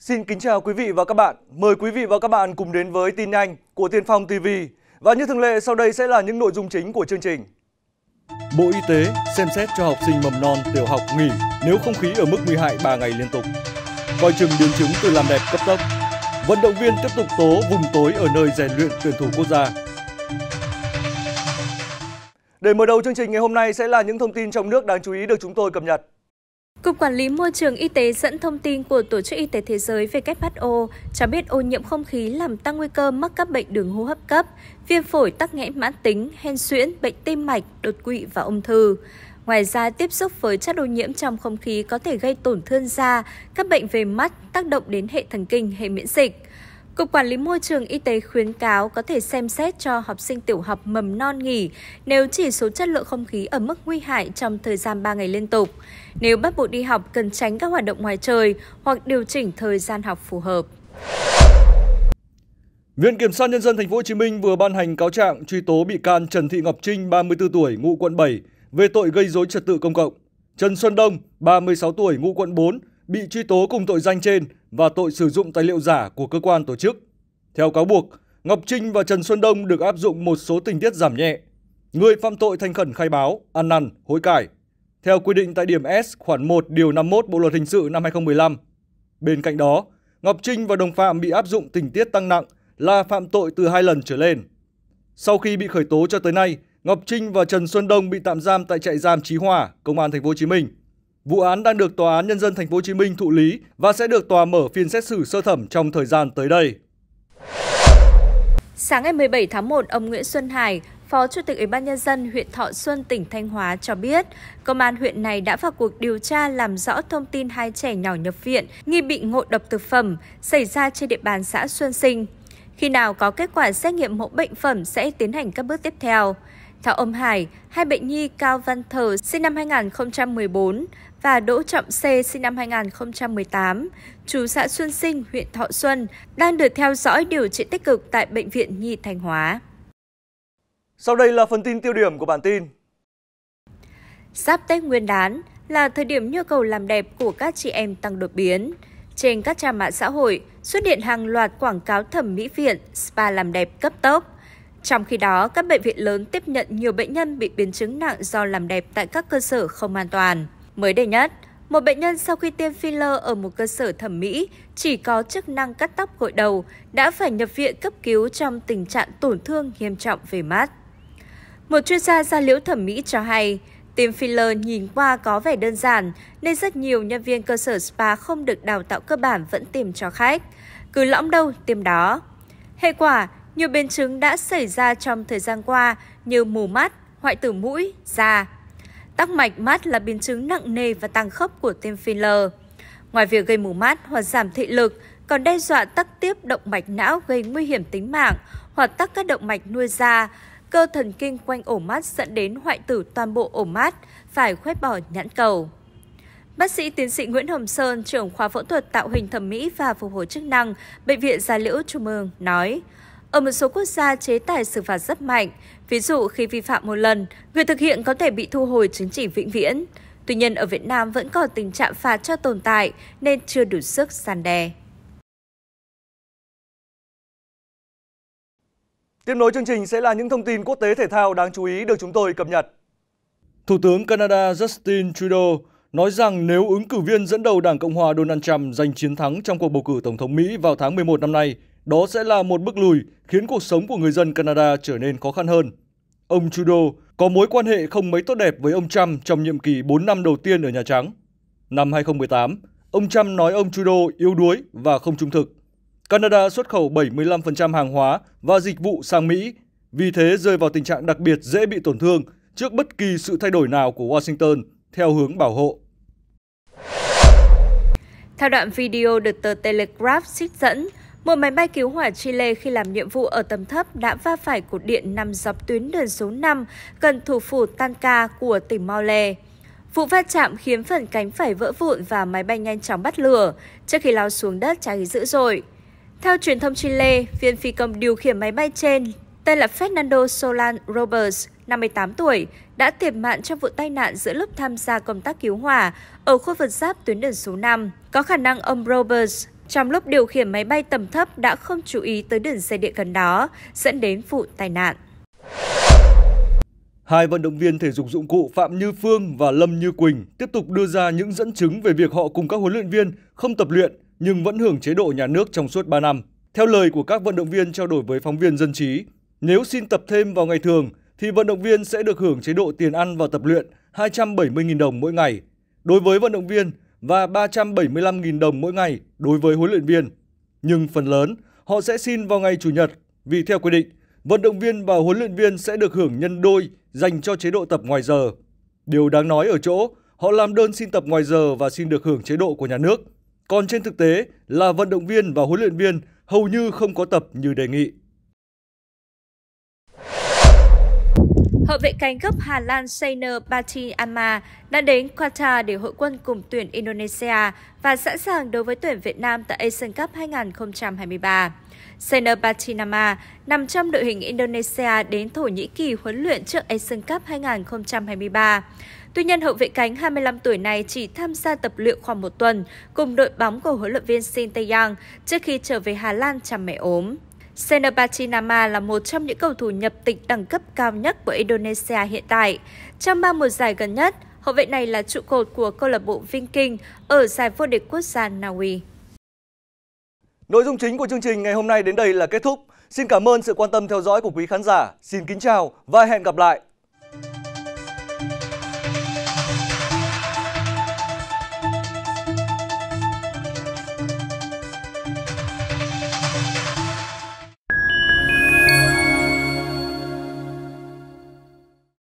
Xin kính chào quý vị và các bạn. Mời quý vị và các bạn cùng đến với tin nhanh của Tiên Phong TV. Và như thường lệ sau đây sẽ là những nội dung chính của chương trình. Bộ Y tế xem xét cho học sinh mầm non tiểu học nghỉ nếu không khí ở mức nguy hại 3 ngày liên tục. Coi chừng biến chứng từ làm đẹp cấp tốc. Vận động viên tiếp tục tố vùng tối ở nơi rèn luyện tuyển thủ quốc gia để mở đầu chương trình ngày hôm nay sẽ là những thông tin trong nước đáng chú ý được chúng tôi cập nhật. Cục Quản lý Môi trường Y tế dẫn thông tin của Tổ chức Y tế Thế giới về WHO cho biết ô nhiễm không khí làm tăng nguy cơ mắc các bệnh đường hô hấp cấp, viêm phổi tắc nghẽn mãn tính, hen suyễn, bệnh tim mạch, đột quỵ và ung thư. Ngoài ra, tiếp xúc với chất ô nhiễm trong không khí có thể gây tổn thương da, các bệnh về mắt, tác động đến hệ thần kinh, hệ miễn dịch. Cục Quản lý Môi trường Y tế khuyến cáo có thể xem xét cho học sinh tiểu học mầm non nghỉ nếu chỉ số chất lượng không khí ở mức nguy hại trong thời gian 3 ngày liên tục. Nếu bắt buộc đi học, cần tránh các hoạt động ngoài trời hoặc điều chỉnh thời gian học phù hợp. Viện Kiểm sát Nhân dân Thành phố Hồ Chí Minh vừa ban hành cáo trạng truy tố bị can Trần Thị Ngọc Trinh, 34 tuổi, ngụ quận 7, về tội gây dối trật tự công cộng. Trần Xuân Đông, 36 tuổi, ngụ quận 4, bị truy tố cùng tội danh trên và tội sử dụng tài liệu giả của cơ quan tổ chức. Theo cáo buộc, Ngọc Trinh và Trần Xuân Đông được áp dụng một số tình tiết giảm nhẹ. Người phạm tội thành khẩn khai báo, ăn năn, hối cải. Theo quy định tại điểm S khoản 1 điều 51 Bộ luật hình sự năm 2015. Bên cạnh đó, Ngọc Trinh và đồng phạm bị áp dụng tình tiết tăng nặng là phạm tội từ hai lần trở lên. Sau khi bị khởi tố cho tới nay, Ngọc Trinh và Trần Xuân Đông bị tạm giam tại trại giam Chí Hòa, Công an thành phố Hồ Chí Minh Vụ án đang được Tòa án Nhân dân Thành phố Hồ Chí Minh thụ lý và sẽ được tòa mở phiên xét xử sơ thẩm trong thời gian tới đây. Sáng ngày 17 tháng 1, ông Nguyễn Xuân Hải, Phó Chủ tịch Ủy ban Nhân dân huyện Thọ Xuân, tỉnh Thanh Hóa cho biết, công an huyện này đã vào cuộc điều tra làm rõ thông tin hai trẻ nhỏ nhập viện nghi bị ngộ độc thực phẩm xảy ra trên địa bàn xã Xuân Sinh. Khi nào có kết quả xét nghiệm mẫu bệnh phẩm sẽ tiến hành các bước tiếp theo. Theo ông Hải, hai bệnh nhi Cao Văn Thờ sinh năm 2014 và Đỗ Trọng C sinh năm 2018, chú xã Xuân Sinh, huyện Thọ Xuân, đang được theo dõi điều trị tích cực tại Bệnh viện Nhi Thành Hóa. Sau đây là phần tin tiêu điểm của bản tin. Giáp Tết Nguyên đán là thời điểm nhu cầu làm đẹp của các chị em tăng đột biến. Trên các trang mạng xã hội, xuất hiện hàng loạt quảng cáo thẩm mỹ viện, spa làm đẹp cấp tốc. Trong khi đó, các bệnh viện lớn tiếp nhận nhiều bệnh nhân bị biến chứng nặng do làm đẹp tại các cơ sở không an toàn. Mới đây nhất, một bệnh nhân sau khi tiêm filler ở một cơ sở thẩm mỹ chỉ có chức năng cắt tóc gội đầu đã phải nhập viện cấp cứu trong tình trạng tổn thương nghiêm trọng về mắt. Một chuyên gia da liễu thẩm mỹ cho hay, tiêm filler nhìn qua có vẻ đơn giản nên rất nhiều nhân viên cơ sở spa không được đào tạo cơ bản vẫn tiêm cho khách. Cứ lõm đâu tiêm đó. Hệ quả, nhiều biến chứng đã xảy ra trong thời gian qua như mù mắt, hoại tử mũi, da. Tắc mạch mắt là biến chứng nặng nề và tăng khốc của tiêm filler. Ngoài việc gây mù mắt hoặc giảm thị lực, còn đe dọa tắc tiếp động mạch não gây nguy hiểm tính mạng hoặc tắc các động mạch nuôi da, cơ thần kinh quanh ổ mắt dẫn đến hoại tử toàn bộ ổ mắt, phải khoét bỏ nhãn cầu. Bác sĩ tiến sĩ Nguyễn Hồng Sơn, trưởng khoa phẫu thuật tạo hình thẩm mỹ và phục hồi chức năng, Bệnh viện Gia Liễu Trung ương nói, ở một số quốc gia, chế tài xử phạt rất mạnh. Ví dụ, khi vi phạm một lần, người thực hiện có thể bị thu hồi chứng chỉ vĩnh viễn. Tuy nhiên, ở Việt Nam vẫn còn tình trạng phạt cho tồn tại nên chưa đủ sức gian đe. Tiếp nối chương trình sẽ là những thông tin quốc tế thể thao đáng chú ý được chúng tôi cập nhật. Thủ tướng Canada Justin Trudeau nói rằng nếu ứng cử viên dẫn đầu Đảng Cộng hòa Donald Trump giành chiến thắng trong cuộc bầu cử Tổng thống Mỹ vào tháng 11 năm nay, đó sẽ là một bước lùi khiến cuộc sống của người dân Canada trở nên khó khăn hơn. Ông Trudeau có mối quan hệ không mấy tốt đẹp với ông Trump trong nhiệm kỳ 4 năm đầu tiên ở Nhà Trắng. Năm 2018, ông Trump nói ông Trudeau yếu đuối và không trung thực. Canada xuất khẩu 75% hàng hóa và dịch vụ sang Mỹ, vì thế rơi vào tình trạng đặc biệt dễ bị tổn thương trước bất kỳ sự thay đổi nào của Washington theo hướng bảo hộ. Theo đoạn video được tờ Telegraph xích dẫn, một máy bay cứu hỏa Chile khi làm nhiệm vụ ở tầm thấp đã va phải cột điện nằm dọc tuyến đường số 5 gần thủ phủ Tanca của tỉnh Maule. Vụ va chạm khiến phần cánh phải vỡ vụn và máy bay nhanh chóng bắt lửa trước khi lao xuống đất cháy dữ dội. Theo truyền thông Chile, viên phi công điều khiển máy bay trên tên là Fernando Solan Roberts, 58 tuổi, đã thiệt mạng trong vụ tai nạn giữa lúc tham gia công tác cứu hỏa ở khu vực giáp tuyến đường số 5. Có khả năng ông Roberts trong lúc điều khiển máy bay tầm thấp đã không chú ý tới đường dây điện gần đó, dẫn đến vụ tai nạn. Hai vận động viên thể dục dụng cụ Phạm Như Phương và Lâm Như Quỳnh tiếp tục đưa ra những dẫn chứng về việc họ cùng các huấn luyện viên không tập luyện nhưng vẫn hưởng chế độ nhà nước trong suốt 3 năm. Theo lời của các vận động viên trao đổi với phóng viên dân trí, nếu xin tập thêm vào ngày thường thì vận động viên sẽ được hưởng chế độ tiền ăn và tập luyện 270.000 đồng mỗi ngày. Đối với vận động viên, và 375.000 đồng mỗi ngày đối với huấn luyện viên. Nhưng phần lớn, họ sẽ xin vào ngày Chủ nhật vì theo quy định, vận động viên và huấn luyện viên sẽ được hưởng nhân đôi dành cho chế độ tập ngoài giờ. Điều đáng nói ở chỗ, họ làm đơn xin tập ngoài giờ và xin được hưởng chế độ của nhà nước. Còn trên thực tế là vận động viên và huấn luyện viên hầu như không có tập như đề nghị. Hậu vệ cánh gốc Hà Lan Seiner Bati Amma đã đến Qatar để hội quân cùng tuyển Indonesia và sẵn sàng đối với tuyển Việt Nam tại Asian Cup 2023. Seiner Batinama nằm trong đội hình Indonesia đến Thổ Nhĩ Kỳ huấn luyện trước Asian Cup 2023. Tuy nhiên, hậu vệ cánh 25 tuổi này chỉ tham gia tập luyện khoảng một tuần cùng đội bóng của huấn luyện viên Shin Tae-yang trước khi trở về Hà Lan chăm mẹ ốm. Senapatinama là một trong những cầu thủ nhập tịch đẳng cấp cao nhất của Indonesia hiện tại. Trong ba mùa giải gần nhất, hậu vệ này là trụ cột của câu lạc bộ Viking ở giải vô địch quốc gia Na Uy. Nội dung chính của chương trình ngày hôm nay đến đây là kết thúc. Xin cảm ơn sự quan tâm theo dõi của quý khán giả. Xin kính chào và hẹn gặp lại.